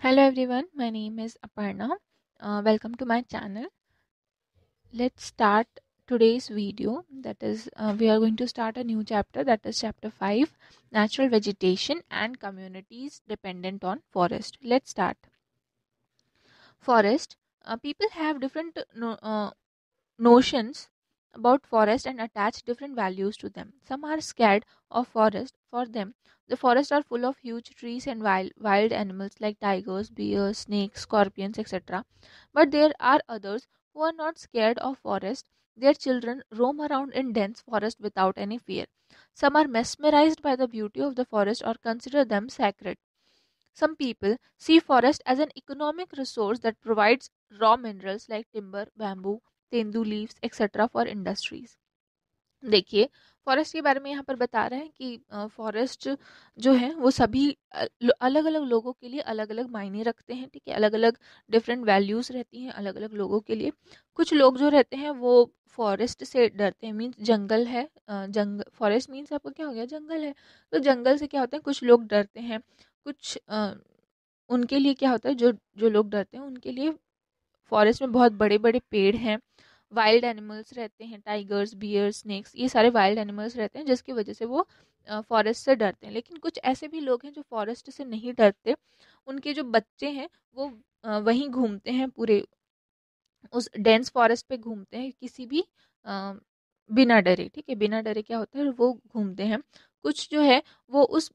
Hello everyone, my name is Aparna. Uh, welcome to my channel. Let's start today's video. That is, uh, we are going to start a new chapter that is chapter 5 Natural Vegetation and Communities Dependent on Forest. Let's start. Forest. Uh, people have different uh, no, uh, notions about forest and attach different values to them. Some are scared of forest. For them, the forests are full of huge trees and wild, wild animals like tigers, bears, snakes, scorpions, etc. But there are others who are not scared of forest. Their children roam around in dense forest without any fear. Some are mesmerized by the beauty of the forest or consider them sacred. Some people see forest as an economic resource that provides raw minerals like timber, bamboo, tendu leaves etcetera for industries देखिए forest के बारे में यहाँ पर बता रहे हैं कि फॉरेस्ट जो है वो सभी अलग अलग लोगों के लिए अलग अलग मायने रखते हैं ठीक है अलग अलग डिफरेंट वैल्यूज़ रहती हैं अलग अलग लोगों के लिए कुछ लोग जो रहते हैं वो फॉरेस्ट से डरते हैं मीन्स जंगल है जंग फॉरेस्ट मीन्स आपको क्या हो गया जंगल है तो जंगल से क्या होता है कुछ लोग डरते हैं कुछ उनके लिए क्या होता है जो जो लोग डरते हैं उनके लिए फॉरेस्ट में बहुत बड़े बड़े पेड़ हैं वाइल्ड एनिमल्स रहते हैं टाइगर्स बियर स्नैक्स ये सारे वाइल्ड एनिमल्स रहते हैं जिसकी वजह से वो फॉरेस्ट से डरते हैं लेकिन कुछ ऐसे भी लोग हैं जो फॉरेस्ट से नहीं डरते उनके जो बच्चे हैं वो वहीं घूमते हैं पूरे उस डेंस फॉरेस्ट पे घूमते हैं किसी भी बिना डरे ठीक है बिना डरे क्या होता है वो घूमते हैं कुछ जो है वो उस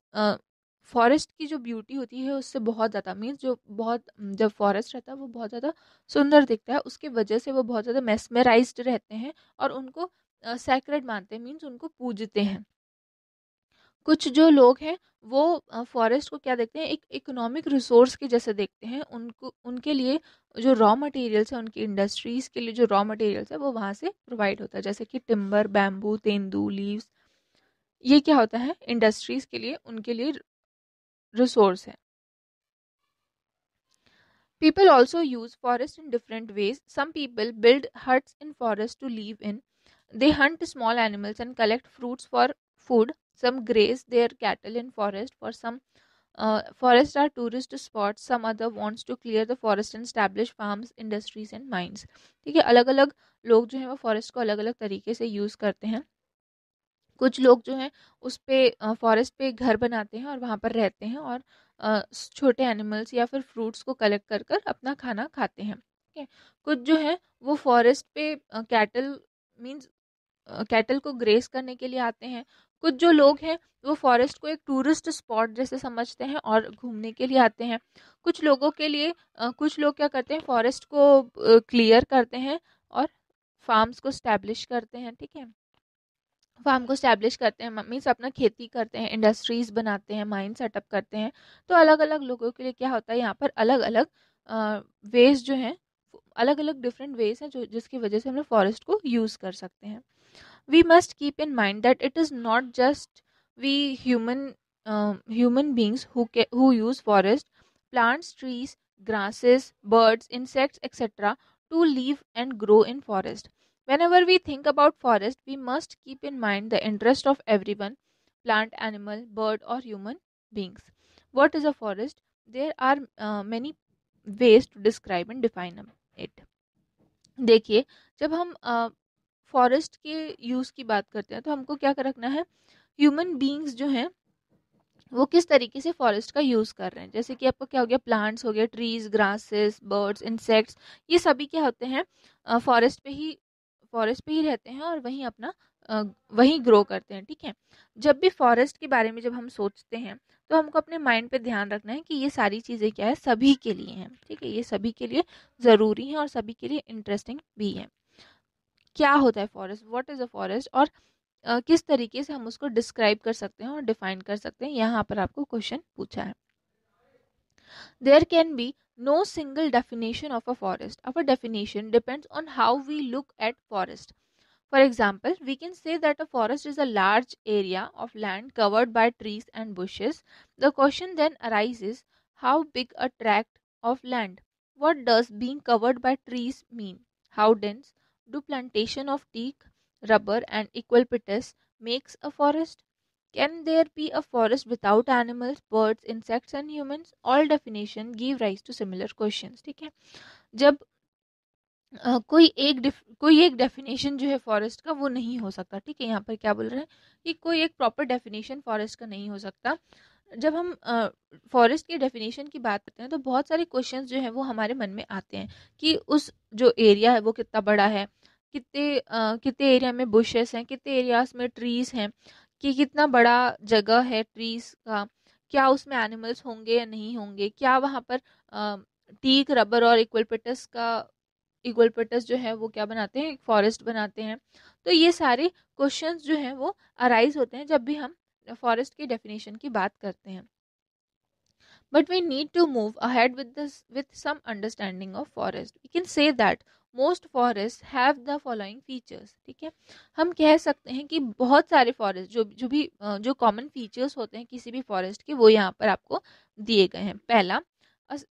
फॉरेस्ट की जो ब्यूटी होती है उससे बहुत ज़्यादा मीन्स जो बहुत जब फॉरेस्ट रहता है वो बहुत ज़्यादा सुंदर दिखता है उसके वजह से वो बहुत ज़्यादा मेसमेराइज रहते हैं और उनको सैक्रेड मानते हैं मीन्स उनको पूजते हैं कुछ जो लोग हैं वो फॉरेस्ट को क्या देखते हैं एक इकोनॉमिक रिसोर्स के जैसे देखते हैं उनको उनके लिए जो रॉ मटेरियल्स हैं उनकी इंडस्ट्रीज़ के लिए जो रॉ मटेरियल्स है वो वहाँ से प्रोवाइड होता है जैसे कि टिम्बर बैम्बू तेंदू लीव्स ये क्या होता है इंडस्ट्रीज़ के लिए उनके लिए resource है People also use forest in different ways. Some people build huts in forest to live in. They hunt small animals and collect fruits for food. Some graze their cattle in forest. For some, uh, forests are tourist spots. Some other wants to clear the forest and establish farms, industries and mines. ठीक है अलग अलग लोग जो हैं वो forest को अलग अलग तरीके से यूज़ करते हैं कुछ लोग जो हैं उस पर फॉरेस्ट पे घर बनाते हैं और वहाँ पर रहते हैं और छोटे एनिमल्स या फिर फ्रूट्स को कलेक्ट कर कर अपना खाना खाते हैं ठीक है कुछ जो हैं वो फॉरेस्ट पे कैटल मीन्स कैटल को ग्रेस करने के लिए आते हैं कुछ जो लोग हैं वो फॉरेस्ट को एक टूरिस्ट स्पॉट जैसे समझते हैं और घूमने के लिए आते हैं कुछ लोगों के लिए कुछ लोग क्या करते हैं फॉरेस्ट को क्लियर करते हैं और फार्म्स को स्टैब्लिश करते हैं ठीक है फार्म को स्टैब्लिश करते हैं मीन्स अपना खेती करते हैं इंडस्ट्रीज़ बनाते हैं माइंड सेटअप करते हैं तो अलग अलग लोगों के लिए क्या होता है यहाँ पर अलग अलग वेज जो हैं अलग अलग डिफरेंट वेज हैं जो जिसकी वजह से हम लोग फॉरेस्ट को यूज़ कर सकते हैं we must keep in mind that it is not just we human human beings who use forest plants trees grasses birds insects etcetera to live and grow in forest Whenever we think about forest, we must keep in mind the interest of everyone plant, animal, bird, or human beings. What is a forest? There are uh, many ways to describe and define it. देखिए जब हम forest uh, के use की बात करते हैं तो हमको क्या रखना है ह्यूमन बींग्स जो हैं वो किस तरीके से फॉरेस्ट का यूज़ कर रहे हैं जैसे कि आपका क्या हो गया प्लांट्स हो गया ट्रीज ग्रासेस बर्ड्स इंसेक्ट्स ये सभी क्या होते हैं फॉरेस्ट पे ही फॉरेस्ट पे ही रहते हैं और वहीं अपना वहीं ग्रो करते हैं ठीक है जब भी फॉरेस्ट के बारे में जब हम सोचते हैं तो हमको अपने माइंड पे ध्यान रखना है कि ये सारी चीज़ें क्या है सभी के लिए हैं ठीक है ये सभी के लिए ज़रूरी हैं और सभी के लिए इंटरेस्टिंग भी हैं क्या होता है forest what is a forest और आ, किस तरीके से हम उसको डिस्क्राइब कर सकते हैं और डिफाइन कर सकते हैं यहाँ पर आपको क्वेश्चन पूछा है there can be no single definition of a forest. Our definition depends on how we look at forest. For example, we can say that a forest is a large area of land covered by trees and bushes. The question then arises how big a tract of land? What does being covered by trees mean? How dense do plantation of teak, rubber and eucalyptus makes a forest? Can there be a forest without animals, birds, insects and humans? All definition give rise to similar questions. ठीक है जब Uh, कोई एक कोई एक definition जो है forest का वो नहीं हो सकता ठीक है यहाँ पर क्या बोल रहे हैं कि कोई एक प्रॉपर डेफिनेशन फॉरेस्ट का नहीं हो सकता जब हम फॉरेस्ट uh, के डेफिनेशन की बात करते हैं तो बहुत सारे क्वेश्चंस जो है वो हमारे मन में आते हैं कि उस जो एरिया है वो कितना बड़ा है कितने uh, कितने एरिया में बुशेस हैं कितने एरियाज में ट्रीज हैं कि कितना बड़ा जगह है ट्रीज का क्या उसमें एनिमल्स होंगे या नहीं होंगे क्या वहाँ पर टीक रबर और इक्वलपटस का इक्वलपटस जो है वो क्या बनाते हैं एक फॉरेस्ट बनाते हैं तो ये सारे क्वेश्चंस जो हैं वो अराइज होते हैं जब भी हम फॉरेस्ट की डेफिनेशन की बात करते हैं but we need to move ahead with this with some understanding of forest we can say that most forest have the following features ठीक है हम कह सकते हैं कि बहुत सारे फॉरेस्ट जो जो भी जो कॉमन फीचर्स होते हैं किसी भी फॉरेस्ट के वो यहाँ पर आपको दिए गए हैं पहला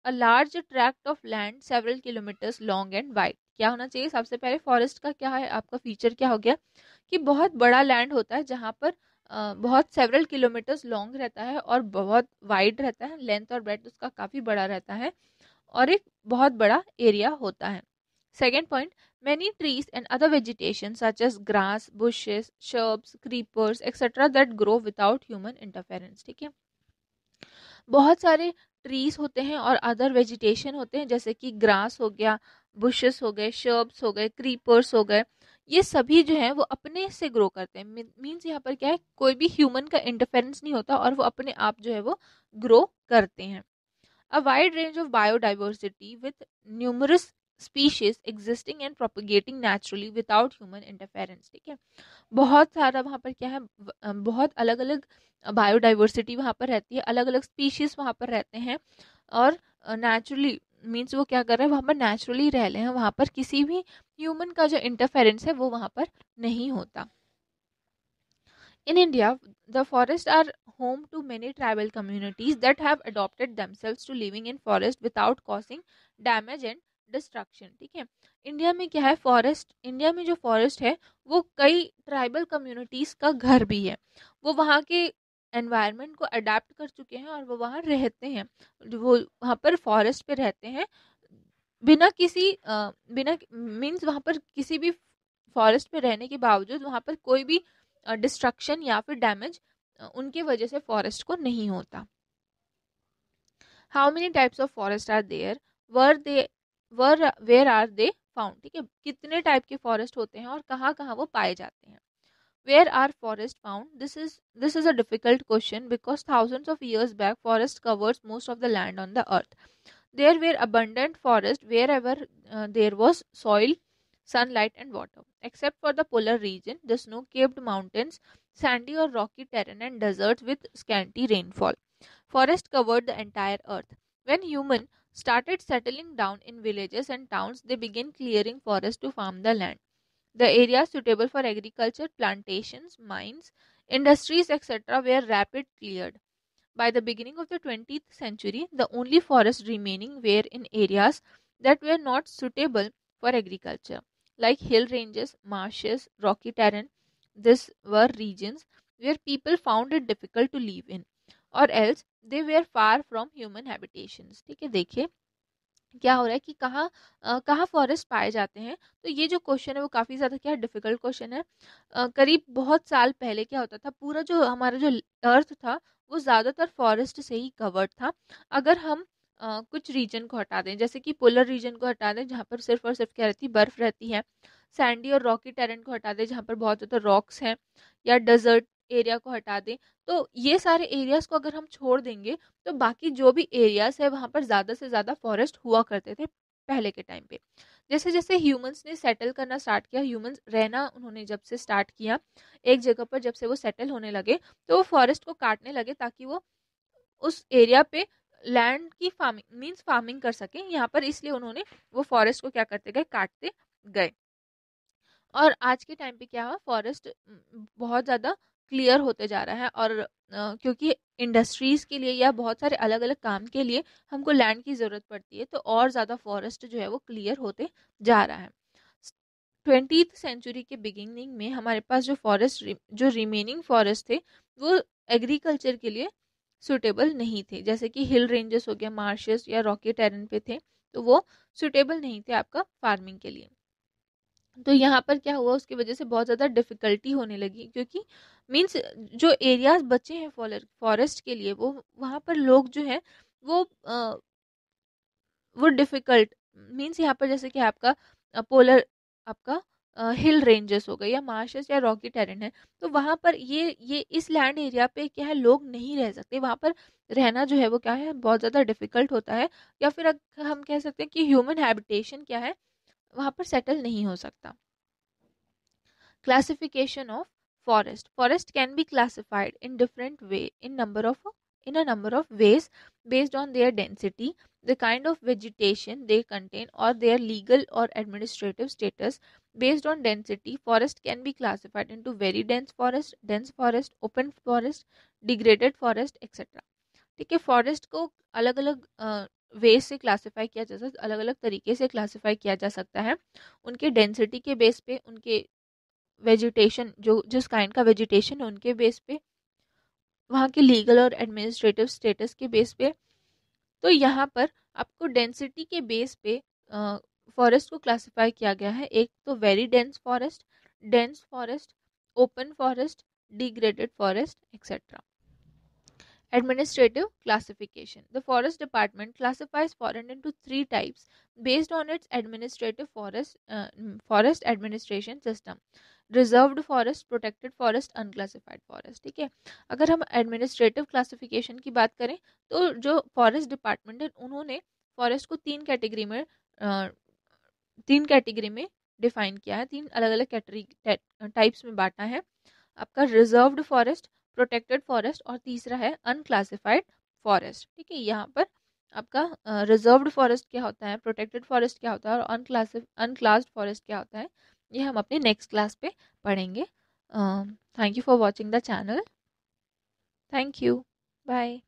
a large tract of land several kilometres long and wide क्या होना चाहिए सबसे पहले फॉरेस्ट का क्या है आपका फीचर क्या हो गया कि बहुत बड़ा लैंड होता है जहाँ पर बहुत सेवरल किलोमीटर्स लॉन्ग रहता है और बहुत वाइड रहता है लेंथ और ब्रेथ उसका काफ़ी बड़ा रहता है और एक बहुत बड़ा एरिया होता है second point many trees and other vegetation such as grass bushes shrubs creepers etcetera that grow without human interference ठीक है बहुत सारे ट्रीज होते हैं और अदर वेजिटेशन होते हैं जैसे कि ग्रास हो गया बुशेस हो गए शर्ब्स हो गए क्रीपर्स हो गए ये सभी जो है वो अपने से ग्रो करते हैं मीन्स यहाँ पर क्या है कोई भी ह्यूमन का इंटरफेरेंस नहीं होता और वो अपने आप जो है वो ग्रो करते हैं a wide range of biodiversity with numerous species existing and propagating naturally without human interference ठीक है बहुत सारा वहाँ पर क्या है बहुत अलग अलग बायोडाइवर्सिटी वहाँ पर रहती है अलग अलग स्पीशीज वहाँ पर रहते हैं और नेचुरली मीन्स वो क्या कर रहे हैं वहाँ पर नेचुरली रह रहे हैं वहाँ पर किसी भी ह्यूमन का जो इंटरफेरेंस है वो वहाँ पर नहीं होता in India the forest are home to many tribal communities that have adopted themselves to living in forest without causing damage and destruction ठीक है इंडिया में क्या है फॉरेस्ट इंडिया में जो फॉरेस्ट है वो कई ट्राइबल कम्युनिटीज़ का घर भी है वो वहाँ के एनवायरनमेंट को अडेप्ट कर चुके हैं और वो वहाँ रहते हैं वो वहाँ पर फॉरेस्ट पे रहते हैं बिना किसी बिना मीन्स वहाँ पर किसी भी फॉरेस्ट में रहने के बावजूद वहाँ पर कोई भी डिस्ट्रक्शन या फिर डैमेज उनके वजह से फॉरेस्ट को नहीं होता how many types of forest are there were they were where are they found ठीक है कितने टाइप के फॉरेस्ट होते हैं और कहाँ कहाँ वो पाए जाते हैं where are forest found this is this is a difficult question because thousands of years back forest covers most of the land on the earth There were abundant forests wherever uh, there was soil, sunlight, and water. Except for the polar region, the snow capped mountains, sandy or rocky terrain, and deserts with scanty rainfall. Forest covered the entire earth. When humans started settling down in villages and towns, they began clearing forests to farm the land. The areas suitable for agriculture, plantations, mines, industries, etc., were rapidly cleared. By the beginning of the 20th century, the only forests remaining were in areas that were not suitable for agriculture, like hill ranges, marshes, rocky terrain. These were regions where people found it difficult to live in, or else they were far from human habitations. ठीक है क्या हो रहा है कि कहाँ कहाँ forest पाए जाते हैं तो ये जो क्वेश्चन है वो काफ़ी ज़्यादा क्या डिफिकल्ट क्वेश्चन है आ, करीब बहुत साल पहले क्या होता था पूरा जो हमारा जो अर्थ था वो ज़्यादातर फॉरेस्ट से ही कवर्ड था अगर हम आ, कुछ रीजन को हटा दें जैसे कि पोलर रीजन को हटा दें जहाँ पर सिर्फ और सिर्फ क्या रहती बर्फ़ रहती है सैंडी और रॉकी टेरेंट को हटा दें जहाँ पर बहुत ज़्यादा रॉक्स हैं या डेजर्ट एरिया को हटा दें तो ये सारे एरियाज़ को अगर हम छोड़ देंगे तो बाकी जो भी एरियाज़ है वहाँ पर ज़्यादा से ज़्यादा फॉरेस्ट हुआ करते थे पहले के टाइम पे जैसे जैसे ह्यूमंस ने सेटल करना स्टार्ट किया ह्यूमंस रहना उन्होंने जब से स्टार्ट किया एक जगह पर जब से वो सेटल होने लगे तो वो फॉरेस्ट को काटने लगे ताकि वो उस एरिया पे लैंड की फार्मिंग मीन्स फार्मिंग कर सकें यहाँ पर इसलिए उन्होंने वो फॉरेस्ट को क्या करते गए काटते गए और आज के टाइम पे क्या हुआ फॉरेस्ट बहुत ज़्यादा क्लियर होते जा रहा है और क्योंकि इंडस्ट्रीज़ के लिए या बहुत सारे अलग अलग काम के लिए हमको लैंड की ज़रूरत पड़ती है तो और ज़्यादा फॉरेस्ट जो है वो क्लियर होते जा रहा है ट्वेंटी सेंचुरी के बिगिनिंग में हमारे पास जो फॉरेस्ट जो रिमेनिंग फॉरेस्ट थे वो एग्रीकल्चर के लिए सुटेबल नहीं थे जैसे कि हिल रेंजेस हो गया मार्शेस या रॉकी टेरन पे थे तो वो सुटेबल नहीं थे आपका फार्मिंग के लिए तो यहाँ पर क्या हुआ उसकी वजह से बहुत ज़्यादा डिफ़िकल्टी होने लगी क्योंकि मीन्स जो एरियाज बचे हैं फॉरेस्ट के लिए वो वहाँ पर लोग जो है वो आ, वो डिफ़िकल्ट मीन्स यहाँ पर जैसे कि आपका पोलर आपका हिल रेंजेस हो गए या मार्शस या रॉकी टेरेंट है तो वहाँ पर ये ये इस लैंड एरिया पे क्या है लोग नहीं रह सकते वहाँ पर रहना जो है वो क्या है बहुत ज़्यादा डिफ़िकल्ट होता है या फिर हम कह सकते हैं कि ह्यूमन हैबिटेशन क्या है वहाँ पर सेटल नहीं हो सकता classification of forest forest can be classified in different way in number of in a number of ways based on their density the kind of vegetation they contain और their legal और administrative status based on density forest can be classified into very dense forest dense forest open forest degraded forest etcetera ठीक है forest को अलग अलग veg से classify किया जा सकता अलग अलग तरीके से क्लासिफाई किया जा सकता है उनके डेंसिटी के बेस पे उनके वेजिटेशन जो जिस काइंड का वेजिटेशन है उनके बेस पे वहाँ के लीगल और एडमिनिस्ट्रेटिव स्टेटस के बेस पे तो यहाँ पर आपको डेंसिटी के बेस पे फॉरेस्ट को क्लासिफाई किया गया है एक तो very dense forest dense forest open forest degraded forest etcetera Administrative classification. The Forest Department classifies forest into three types based on its administrative forest uh, mm, forest administration system. Reserved forest protected forest unclassified forest ठीक है अगर हम administrative classification की बात करें तो जो forest department है उन्होंने फॉरेस्ट को तीन कैटेगरी में uh, तीन कैटेगरी में डिफाइन किया है तीन अलग अलग कैटेगरी टाइप्स में बांटा है आपका रिजर्व्ड फॉरेस्ट प्रोटेक्टेड फॉरेस्ट और तीसरा है अनक्लासिफाइड फॉरेस्ट ठीक है यहाँ पर आपका रिजर्व्ड फॉरेस्ट क्या होता है प्रोटेक्टेड फॉरेस्ट क्या होता है और अनक्लासिफ अनक्लास्ड फॉरेस्ट क्या होता है ये हम अपने नेक्स्ट क्लास पे पढ़ेंगे thank you for watching the channel thank you bye